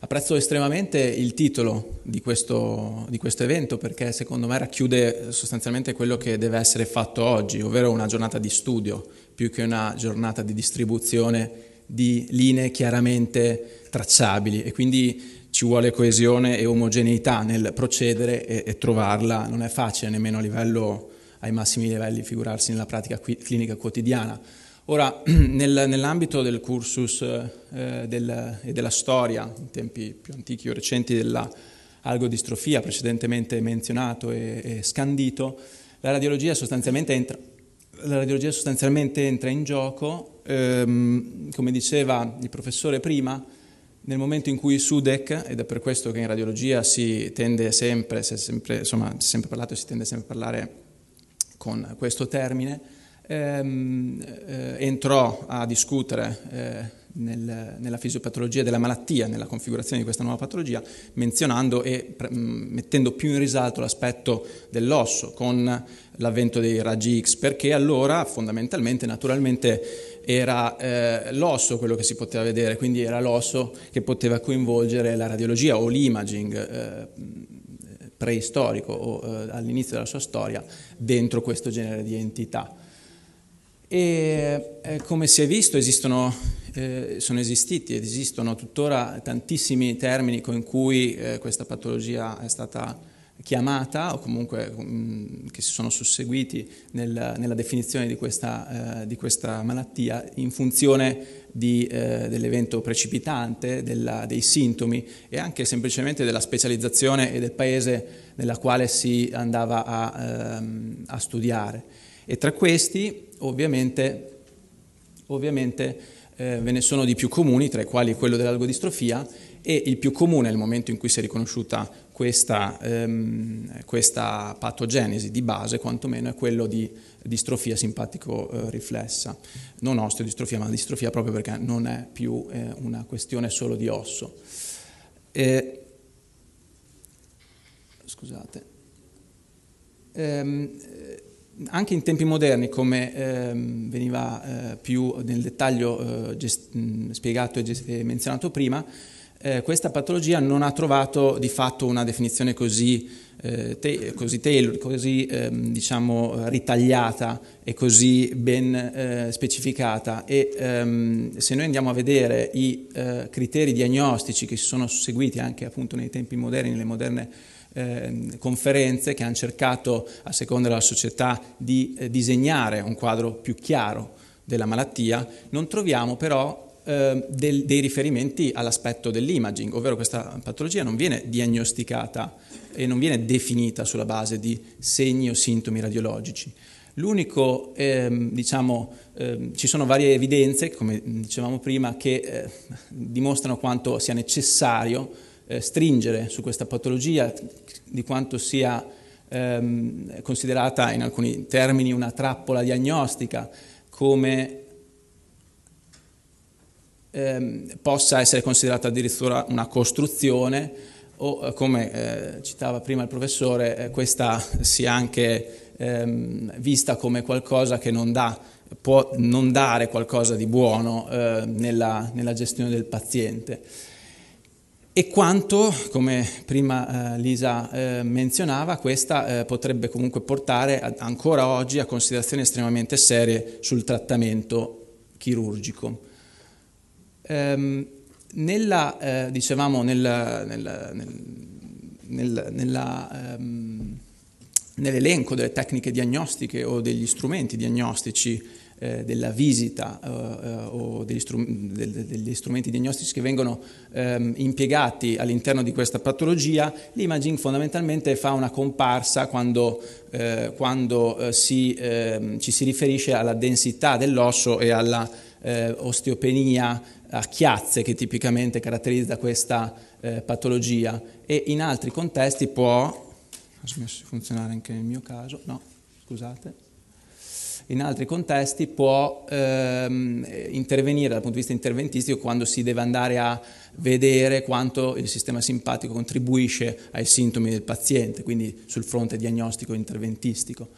Apprezzo estremamente il titolo di questo, di questo evento perché secondo me racchiude sostanzialmente quello che deve essere fatto oggi, ovvero una giornata di studio più che una giornata di distribuzione di linee chiaramente tracciabili e quindi ci vuole coesione e omogeneità nel procedere e, e trovarla, non è facile nemmeno a livello, ai massimi livelli figurarsi nella pratica qui, clinica quotidiana. Ora, nel, nell'ambito del cursus eh, del, e della storia, in tempi più antichi o recenti, della precedentemente menzionato e, e scandito, la radiologia sostanzialmente entra, radiologia sostanzialmente entra in gioco, ehm, come diceva il professore prima, nel momento in cui Sudec, ed è per questo che in radiologia si tende sempre, si è sempre, insomma, si è sempre parlato e si tende sempre a parlare con questo termine, ehm, eh, entrò a discutere eh, nel, nella fisiopatologia della malattia, nella configurazione di questa nuova patologia, menzionando e pre- mm, mettendo più in risalto l'aspetto dell'osso con l'avvento dei raggi X, perché allora fondamentalmente, naturalmente, era eh, l'osso quello che si poteva vedere, quindi era l'osso che poteva coinvolgere la radiologia o l'imaging eh, preistorico o eh, all'inizio della sua storia dentro questo genere di entità. E eh, come si è visto esistono, eh, sono esistiti ed esistono tuttora tantissimi termini con cui eh, questa patologia è stata chiamata o comunque mh, mm, che si sono susseguiti nel, nella definizione di questa, eh, di questa, malattia in funzione eh, dell'evento precipitante, della, dei sintomi e anche semplicemente della specializzazione e del paese nella quale si andava a, ehm, a studiare. E tra questi ovviamente, ovviamente eh, ve ne sono di più comuni, tra i quali quello dell'algodistrofia, e il più comune nel momento in cui si è riconosciuta questa, ehm, questa patogenesi di base, quantomeno, è quello di distrofia simpatico-riflessa, eh, non osteodistrofia, ma distrofia proprio perché non è più eh, una questione solo di osso. E, eh, scusate. Ehm, anche in tempi moderni, come ehm, veniva eh, più nel dettaglio eh, mm, spiegato e, e, menzionato prima, eh, questa patologia non ha trovato di fatto una definizione così, eh, te- così, te- così ehm, diciamo, ritagliata e così ben eh, specificata. E ehm, se noi andiamo a vedere i eh, criteri diagnostici che si sono seguiti anche appunto nei tempi moderni, nelle moderne eh, conferenze che hanno cercato, a seconda della società, di eh, disegnare un quadro più chiaro della malattia, non troviamo però ehm, del, dei riferimenti all'aspetto dell'imaging, ovvero questa patologia non viene diagnosticata e non viene definita sulla base di segni o sintomi radiologici. L'unico, ehm, diciamo, ehm, ci sono varie evidenze, come dicevamo prima, che eh, dimostrano quanto sia necessario eh, stringere su questa patologia, di quanto sia ehm, considerata in alcuni termini una trappola diagnostica, come ehm, possa essere considerata addirittura una costruzione o eh, come eh, citava prima il professore, eh, questa sia anche ehm, vista come qualcosa che non dà, può non dare qualcosa di buono eh, nella, nella gestione del paziente e quanto, come prima eh, Lisa eh, menzionava, questa eh, potrebbe comunque portare a, ancora oggi a considerazioni estremamente serie sul trattamento chirurgico. Ehm, nella, eh, dicevamo, nella, nella, nella, ehm, nell'elenco delle tecniche diagnostiche o degli strumenti diagnostici eh, della visita eh, eh o degli, strum- degli, strumenti diagnostici che vengono ehm, impiegati all'interno di questa patologia, l'imaging fondamentalmente fa una comparsa quando, eh, quando eh, si, ehm, ci si riferisce alla densità dell'osso e alla eh, osteopenia a chiazze che tipicamente caratterizza questa patologia e in altri contesti può... Ha smesso di funzionare anche nel mio caso? No, scusate in altri contesti può ehm, intervenire dal punto di vista interventistico quando si deve andare a vedere quanto il sistema simpatico contribuisce ai sintomi del paziente, quindi sul fronte diagnostico interventistico.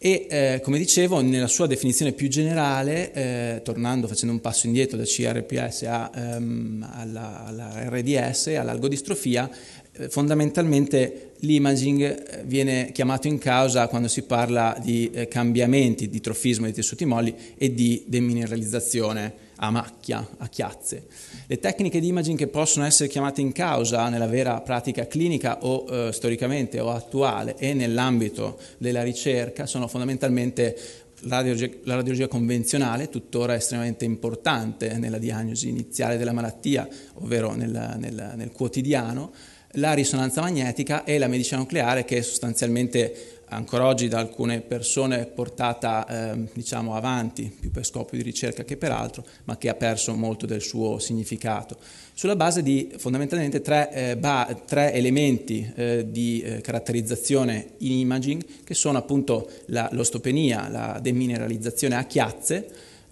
E eh, come dicevo, nella sua definizione più generale, eh, tornando, facendo un passo indietro da CRPS a, ehm, alla, alla RDS, all'algodistrofia, eh, fondamentalmente l'imaging viene chiamato in causa quando si parla di eh, cambiamenti di trofismo dei tessuti molli e di demineralizzazione a macchia, a chiazze. Le tecniche di imaging che possono essere chiamate in causa nella vera pratica clinica o eh, storicamente o attuale e nell'ambito della ricerca sono fondamentalmente la radiologia, la radiologia convenzionale, tuttora estremamente importante nella diagnosi iniziale della malattia, ovvero nel, nel, nel quotidiano, la risonanza magnetica e la medicina nucleare che è sostanzialmente ancora oggi da alcune persone portata eh, diciamo avanti più per scopo di ricerca che per altro, ma che ha perso molto del suo significato. Sulla base di fondamentalmente tre, eh, ba- tre elementi eh, di eh, caratterizzazione in imaging che sono appunto l'ostopenia, la demineralizzazione a chiazze,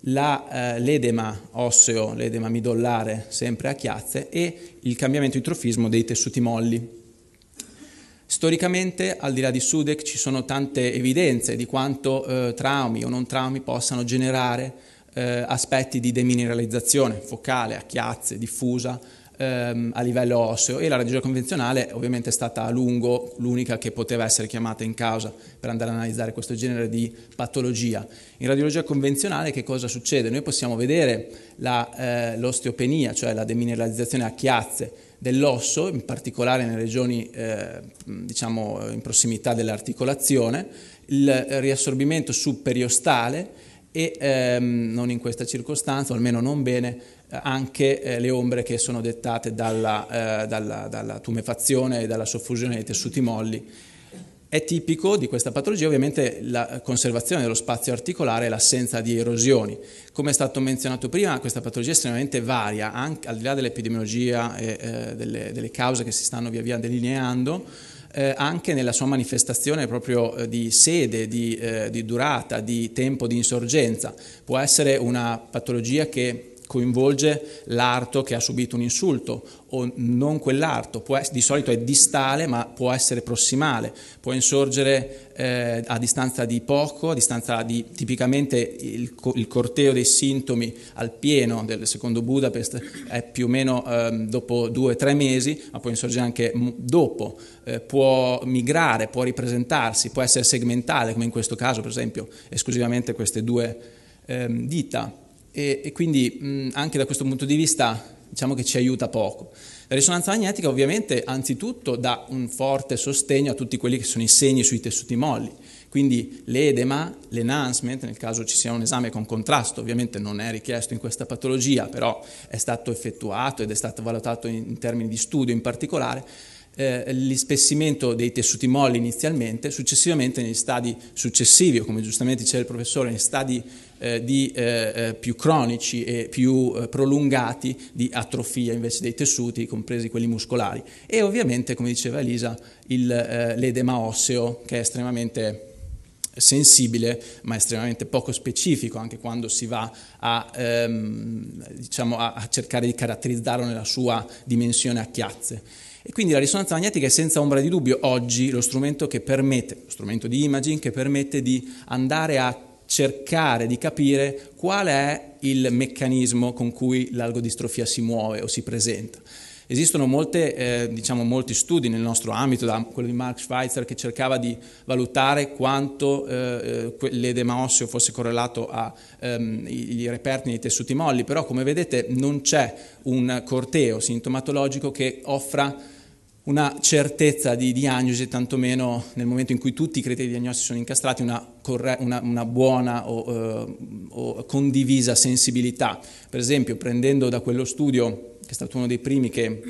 eh, l'edema eh, osseo, l'edema midollare, sempre a chiazze, e il cambiamento di trofismo dei tessuti molli. Storicamente, al di là di Sudec, ci sono tante evidenze di quanto eh, traumi o non traumi possano generare eh, aspetti di demineralizzazione focale, a chiazze, diffusa, ehm, a livello osseo e la radiologia convenzionale ovviamente è stata a lungo l'unica che poteva essere chiamata in causa per andare ad analizzare questo genere di patologia. In radiologia convenzionale che cosa succede? Noi possiamo vedere la, eh, l'osteopenia, cioè la demineralizzazione a chiazze dell'osso, in particolare nelle regioni eh, diciamo in prossimità dell'articolazione, il riassorbimento subperiostale e ehm, non in questa circostanza, o almeno non bene, anche eh, le ombre che sono dettate dalla, eh, dalla, dalla tumefazione e dalla soffusione dei tessuti molli. È tipico di questa patologia ovviamente la conservazione dello spazio articolare e l'assenza di erosioni. Come è stato menzionato prima, questa patologia è estremamente varia, anche, al di là dell'epidemiologia e eh, delle, delle, cause che si stanno via via delineando, eh, anche nella sua manifestazione proprio eh, di sede, di, eh, di durata, di tempo di insorgenza. Può essere una patologia che coinvolge l'arto che ha subito un insulto o non quell'arto, essere, di solito è distale ma può essere prossimale, può insorgere eh, a distanza di poco, a distanza di tipicamente il, il corteo dei sintomi al pieno del secondo Budapest è più o meno eh, dopo due o tre mesi, ma può insorgere anche dopo, eh, può migrare, può ripresentarsi, può essere segmentale come in questo caso per esempio esclusivamente queste due ehm, dita e, e quindi mh, anche da questo punto di vista diciamo che ci aiuta poco. La risonanza magnetica ovviamente anzitutto dà un forte sostegno a tutti quelli che sono i segni sui tessuti molli, quindi l'edema, l'enhancement, nel caso ci sia un esame con contrasto, ovviamente non è richiesto in questa patologia, però è stato effettuato ed è stato valutato in termini di studio in particolare, eh, l'ispessimento dei tessuti molli inizialmente, successivamente negli stadi successivi, o come giustamente diceva il professore, negli stadi eh, di, eh, eh più cronici e più eh, prolungati di atrofia invece dei tessuti, compresi quelli muscolari. E ovviamente, come diceva Elisa, il, l'edema osseo, che è estremamente sensibile ma estremamente poco specifico anche quando si va a, ehm, diciamo, a cercare di caratterizzarlo nella sua dimensione a chiazze. E quindi la risonanza magnetica è senza ombra di dubbio oggi lo strumento che permette, lo strumento di imaging che permette di andare a cercare di capire qual è il meccanismo con cui l'algodistrofia si muove o si presenta. Esistono molte, eh, diciamo, molti studi nel nostro ambito, da quello di Mark Schweitzer che cercava di valutare quanto eh, eh l'edema osseo fosse correlato ai ehm, reperti nei tessuti molli, però come vedete non c'è un corteo sintomatologico che offra una certezza di diagnosi, tantomeno nel momento in cui tutti i criteri di diagnostici sono incastrati, una, una, una buona o, eh, o condivisa sensibilità. Per esempio, prendendo da quello studio che è stato uno dei primi che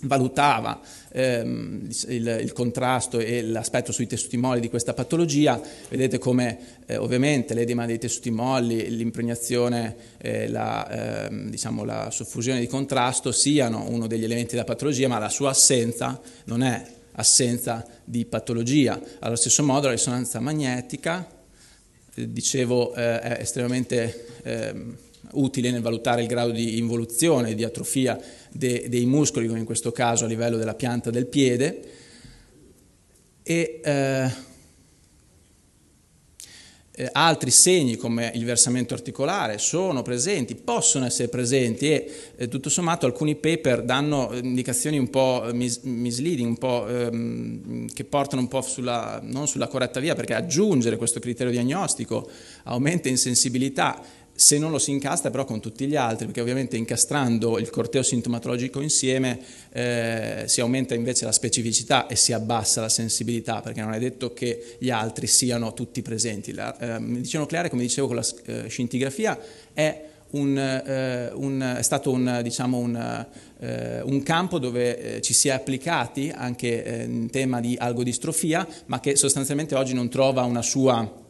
valutava ehm, il, il, contrasto e l'aspetto sui tessuti molli di questa patologia, vedete come eh, ovviamente l'edema dei tessuti molli, l'impregnazione, eh, la, eh, diciamo, la soffusione di contrasto siano uno degli elementi della patologia, ma la sua assenza non è assenza di patologia. Allo stesso modo la risonanza magnetica, eh, dicevo, eh, è estremamente ehm, utile nel valutare il grado di involuzione, e di atrofia de, dei muscoli, come in questo caso a livello della pianta del piede. E, eh, eh, altri segni come il versamento articolare sono presenti, possono essere presenti e eh, tutto sommato alcuni paper danno indicazioni un po' mis- misleading, un po', ehm, che portano un po' sulla, non sulla corretta via perché aggiungere questo criterio diagnostico aumenta in sensibilità se non lo si incasta però con tutti gli altri, perché ovviamente incastrando il corteo sintomatologico insieme eh, si aumenta invece la specificità e si abbassa la sensibilità, perché non è detto che gli altri siano tutti presenti. La eh, medicina nucleare, come dicevo con la eh, scintigrafia, è, un, eh, un, è stato un, diciamo un, eh, campo dove eh, ci si è applicati anche in tema di algodistrofia, ma che sostanzialmente oggi non trova una sua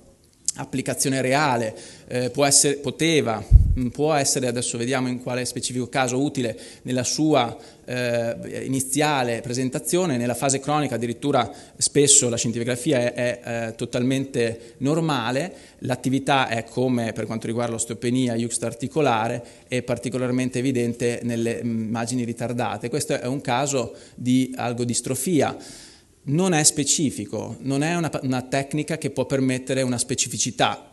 applicazione reale, eh, può essere, poteva, mm, può essere, adesso vediamo in quale specifico caso utile, nella sua eh, iniziale presentazione, nella fase cronica addirittura spesso la scintigrafia è, è eh, totalmente normale, l'attività è come per quanto riguarda l'osteopenia juxta-articolare, è particolarmente evidente nelle mm, immagini ritardate. Questo è un caso di algodistrofia non è specifico, non è una, una tecnica che può permettere una specificità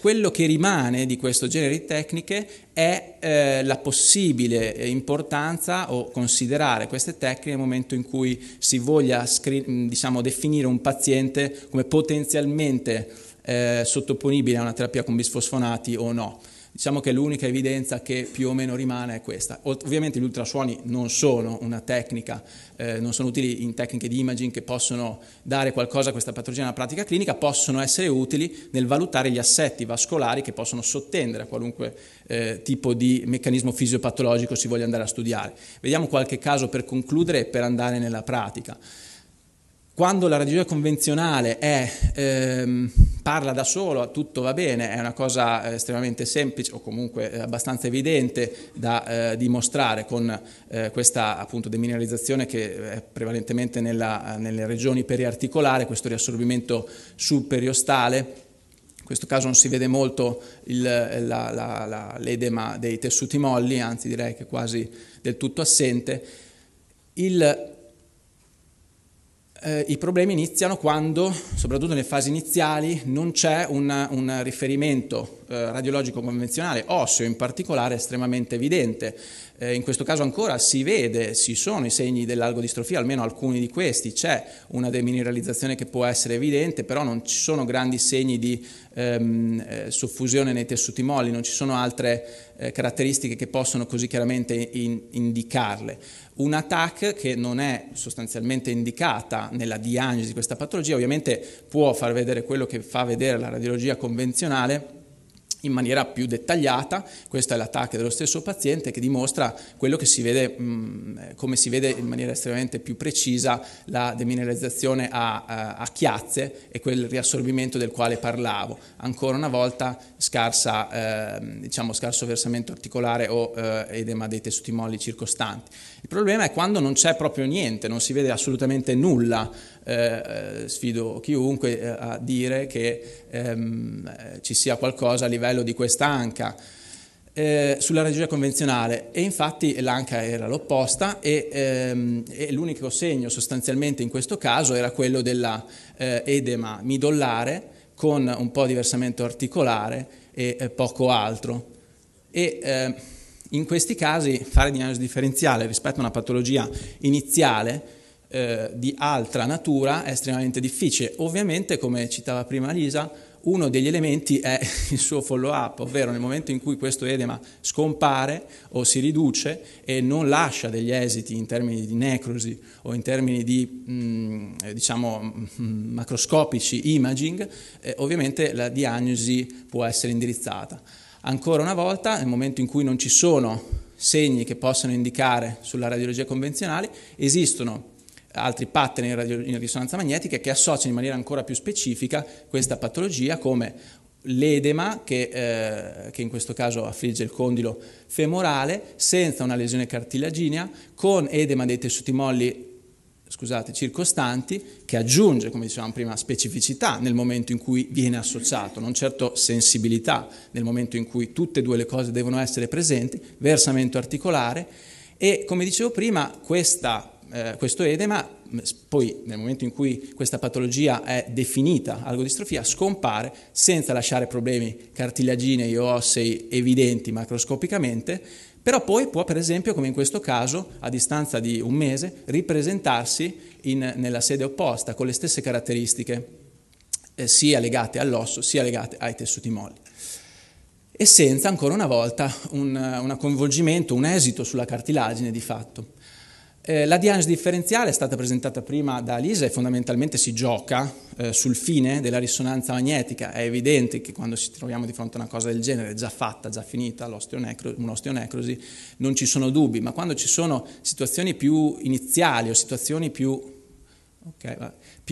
quello che rimane di questo genere di tecniche è eh, la possibile eh, importanza o considerare queste tecniche nel momento in cui si voglia screen, diciamo, definire un paziente come potenzialmente eh, sottoponibile a una terapia con bisfosfonati o no. Diciamo che l'unica evidenza che più o meno rimane è questa. Ovviamente gli ultrasuoni non sono una tecnica, eh, non sono utili in tecniche di imaging che possono dare qualcosa a questa patologia nella pratica clinica, possono essere utili nel valutare gli assetti vascolari che possono sottendere a qualunque eh, tipo di meccanismo fisiopatologico si voglia andare a studiare. Vediamo qualche caso per concludere e per andare nella pratica. Quando la radiologia convenzionale è, ehm, parla da solo, tutto va bene, è una cosa eh, estremamente semplice o comunque eh, abbastanza evidente da eh, dimostrare con eh, questa appunto demineralizzazione che è prevalentemente nella, nelle regioni periarticolare, questo riassorbimento subperiostale. In questo caso non si vede molto l'edema dei tessuti molli, anzi direi che quasi del tutto assente. Il eh, i problemi iniziano quando, soprattutto nelle fasi iniziali, non c'è un, un riferimento eh, radiologico convenzionale, osseo in particolare, estremamente evidente. Eh, in questo caso ancora si vede, ci sono i segni dell'algodistrofia, almeno alcuni di questi, c'è una demineralizzazione che può essere evidente, però non ci sono grandi segni di ehm, eh, soffusione nei tessuti molli, non ci sono altre eh, caratteristiche che possono così chiaramente in, indicarle. Una TAC che non è sostanzialmente indicata nella diagnosi di questa patologia, ovviamente può far vedere quello che fa vedere la radiologia convenzionale, in maniera più dettagliata, questa è l'attacco dello stesso paziente che dimostra quello che si vede, mm, eh, come si vede in maniera estremamente più precisa la demineralizzazione a, eh, a chiazze e quel riassorbimento del quale parlavo. Ancora una volta scarsa, eh, diciamo, scarso versamento articolare o eh, edema dei tessuti molli circostanti. Il problema è quando non c'è proprio niente, non si vede assolutamente nulla eh, eh, sfido chiunque eh, a dire che ehm, eh, ci sia qualcosa a livello di questa anca. Eh, sulla regia convenzionale e infatti l'anca era l'opposta e, ehm, e l'unico segno sostanzialmente in questo caso era quello dell'edema eh, midollare con un po' di versamento articolare e eh, poco altro. E ehm, in questi casi fare diagnosi differenziale rispetto a una patologia iniziale eh, di altra natura è estremamente difficile. Ovviamente, come citava prima Lisa, uno degli elementi è il suo follow-up, ovvero nel momento in cui questo edema scompare o si riduce e non lascia degli esiti in termini di necrosi o in termini di mh, mm, eh, diciamo, mm, macroscopici imaging, eh, ovviamente la diagnosi può essere indirizzata. Ancora una volta, nel momento in cui non ci sono segni che possano indicare sulla radiologia convenzionale, esistono altri pattern in, radio, in risonanza magnetica che associano in maniera ancora più specifica questa patologia come l'edema che, eh, che, in questo caso affligge il condilo femorale senza una lesione cartilaginea con edema dei tessuti molli scusate, circostanti che aggiunge, come dicevamo prima, specificità nel momento in cui viene associato, non certo sensibilità nel momento in cui tutte e due le cose devono essere presenti, versamento articolare e come dicevo prima questa eh, questo edema, mm, poi nel momento in cui questa patologia è definita algodistrofia, scompare senza lasciare problemi cartilaginei o ossei evidenti macroscopicamente, però poi può per esempio, come in questo caso, a distanza di un mese, ripresentarsi in, nella sede opposta con le stesse caratteristiche eh, sia legate all'osso sia legate ai tessuti molli e senza ancora una volta un, una coinvolgimento, un esito sulla cartilagine di fatto. Eh, la diagnosi differenziale è stata presentata prima da Alisa e fondamentalmente si gioca eh, sul fine della risonanza magnetica. È evidente che quando ci troviamo di fronte a una cosa del genere, già fatta, già finita, un'osteonecrosi, non ci sono dubbi, ma quando ci sono situazioni più iniziali o situazioni più... Okay,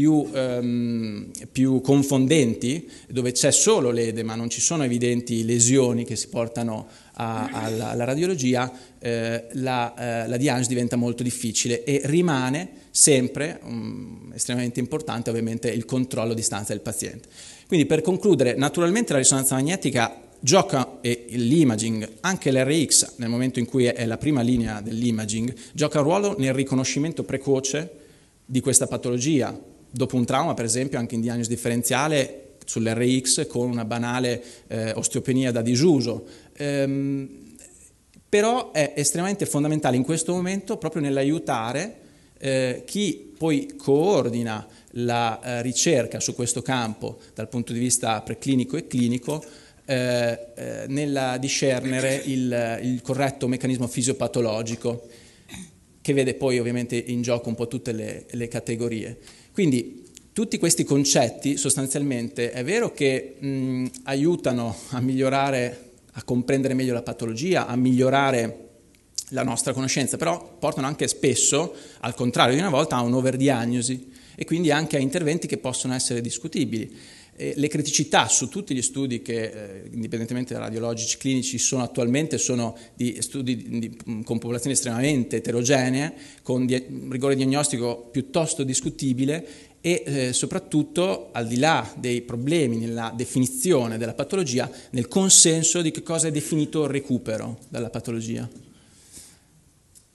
più, ehm, più confondenti, dove c'è solo l'ede ma non ci sono evidenti lesioni che si portano a, alla, alla, radiologia, eh, la, eh, la, diagnosi diventa molto difficile e rimane sempre um, estremamente importante ovviamente il controllo a distanza del paziente. Quindi per concludere, naturalmente la risonanza magnetica gioca e l'imaging, anche l'RX nel momento in cui è la prima linea dell'imaging, gioca un ruolo nel riconoscimento precoce di questa patologia, dopo un trauma, per esempio, anche in diagnosi differenziale sull'RX con una banale eh, osteopenia da disuso. Ehm, però è estremamente fondamentale in questo momento proprio nell'aiutare eh, chi poi coordina la eh, ricerca su questo campo dal punto di vista preclinico e clinico eh, eh, nella discernere il, il corretto meccanismo fisiopatologico che vede poi ovviamente in gioco un po' tutte le, le categorie. Quindi tutti questi concetti sostanzialmente è vero che mh, aiutano a migliorare, a comprendere meglio la patologia, a migliorare la nostra conoscenza, però portano anche spesso, al contrario di una volta, a un'overdiagnosi e quindi anche a interventi che possono essere discutibili eh, le criticità su tutti gli studi che, eh, indipendentemente da radiologici clinici, sono attualmente, sono di studi di, di, con popolazioni estremamente eterogenee, con di, rigore diagnostico piuttosto discutibile e eh, soprattutto al di là dei problemi nella definizione della patologia, nel consenso di che cosa è definito il recupero dalla patologia.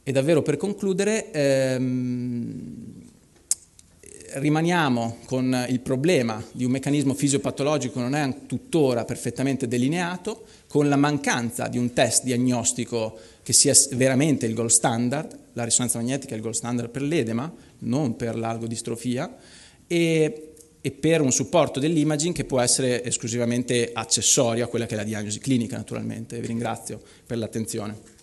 E davvero per concludere, ehm, rimaniamo con il problema di un meccanismo fisiopatologico non è tuttora perfettamente delineato, con la mancanza di un test diagnostico che sia veramente il gold standard, la risonanza magnetica è il gold standard per l'edema, non per l'algodistrofia, e, e per un supporto dell'imaging che può essere esclusivamente accessorio a quella che è la diagnosi clinica, naturalmente. Vi ringrazio per l'attenzione.